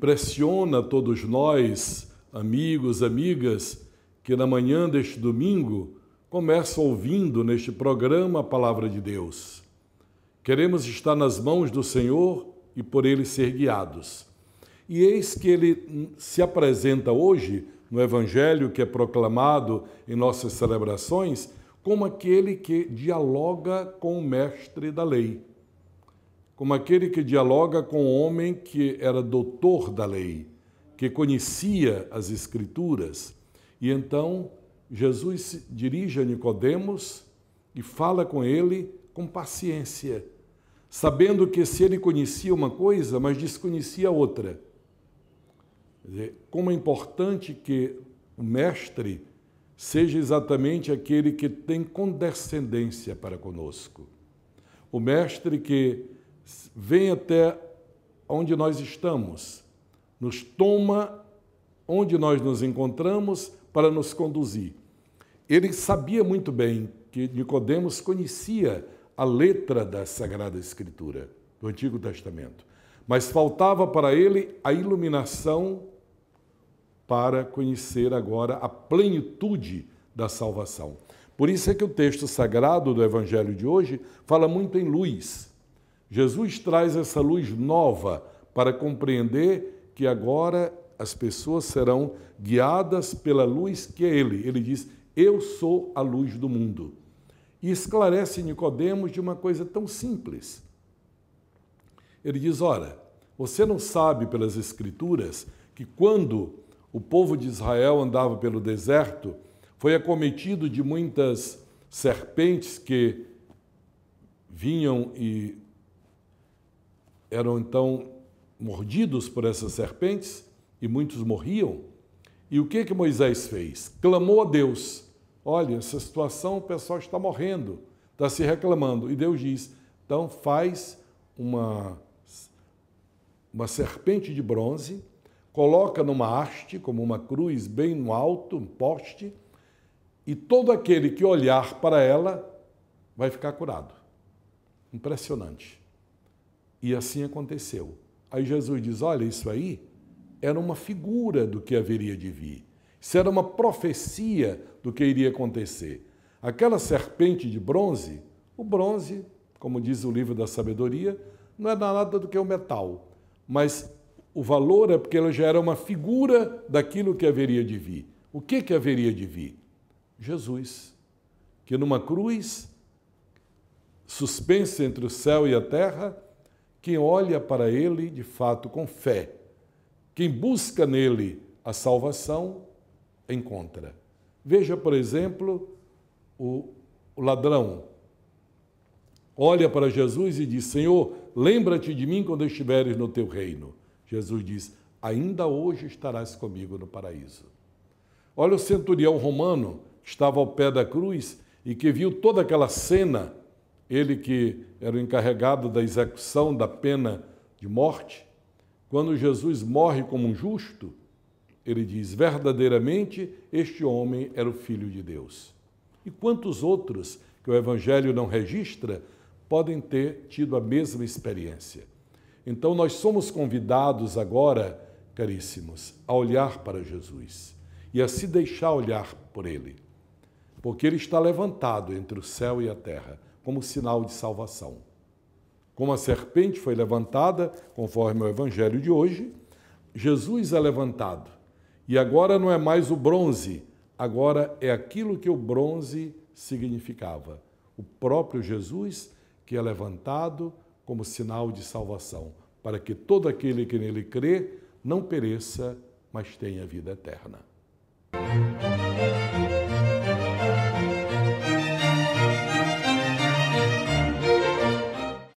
impressiona todos nós, amigos, amigas, que na manhã deste domingo começam ouvindo neste programa a palavra de Deus. Queremos estar nas mãos do Senhor e por ele ser guiados. E eis que ele se apresenta hoje no Evangelho que é proclamado em nossas celebrações como aquele que dialoga com o mestre da lei como aquele que dialoga com o homem que era doutor da lei, que conhecia as escrituras. E então Jesus se dirige a Nicodemos e fala com ele com paciência, sabendo que se ele conhecia uma coisa, mas desconhecia outra. Dizer, como é importante que o mestre seja exatamente aquele que tem condescendência para conosco. O mestre que vem até onde nós estamos, nos toma onde nós nos encontramos para nos conduzir. Ele sabia muito bem que Nicodemos conhecia a letra da Sagrada Escritura, do Antigo Testamento, mas faltava para ele a iluminação para conhecer agora a plenitude da salvação. Por isso é que o texto sagrado do Evangelho de hoje fala muito em luz Jesus traz essa luz nova para compreender que agora as pessoas serão guiadas pela luz que é Ele. Ele diz: Eu sou a luz do mundo. E esclarece Nicodemos de uma coisa tão simples. Ele diz: Ora, você não sabe pelas Escrituras que quando o povo de Israel andava pelo deserto, foi acometido de muitas serpentes que vinham e eram então mordidos por essas serpentes e muitos morriam. E o que que Moisés fez? Clamou a Deus: Olha, essa situação, o pessoal está morrendo, está se reclamando. E Deus diz: Então faz uma, uma serpente de bronze, coloca numa haste, como uma cruz, bem no alto, um poste, e todo aquele que olhar para ela vai ficar curado. Impressionante. E assim aconteceu. Aí Jesus diz: Olha, isso aí era uma figura do que haveria de vir. Isso era uma profecia do que iria acontecer. Aquela serpente de bronze, o bronze, como diz o livro da sabedoria, não é nada do que o metal, mas o valor é porque ela já era uma figura daquilo que haveria de vir. O que que haveria de vir? Jesus, que numa cruz suspensa entre o céu e a terra, quem olha para ele, de fato, com fé, quem busca nele a salvação, encontra. Veja, por exemplo, o ladrão. Olha para Jesus e diz: Senhor, lembra-te de mim quando estiveres no teu reino. Jesus diz: Ainda hoje estarás comigo no paraíso. Olha o centurião romano que estava ao pé da cruz e que viu toda aquela cena ele que era o encarregado da execução da pena de morte, quando Jesus morre como um justo, ele diz: verdadeiramente este homem era o filho de Deus. E quantos outros que o Evangelho não registra podem ter tido a mesma experiência? Então, nós somos convidados agora, caríssimos, a olhar para Jesus e a se deixar olhar por ele, porque ele está levantado entre o céu e a terra como sinal de salvação. Como a serpente foi levantada, conforme o evangelho de hoje, Jesus é levantado. E agora não é mais o bronze, agora é aquilo que o bronze significava. O próprio Jesus que é levantado como sinal de salvação, para que todo aquele que nele crê não pereça, mas tenha vida eterna.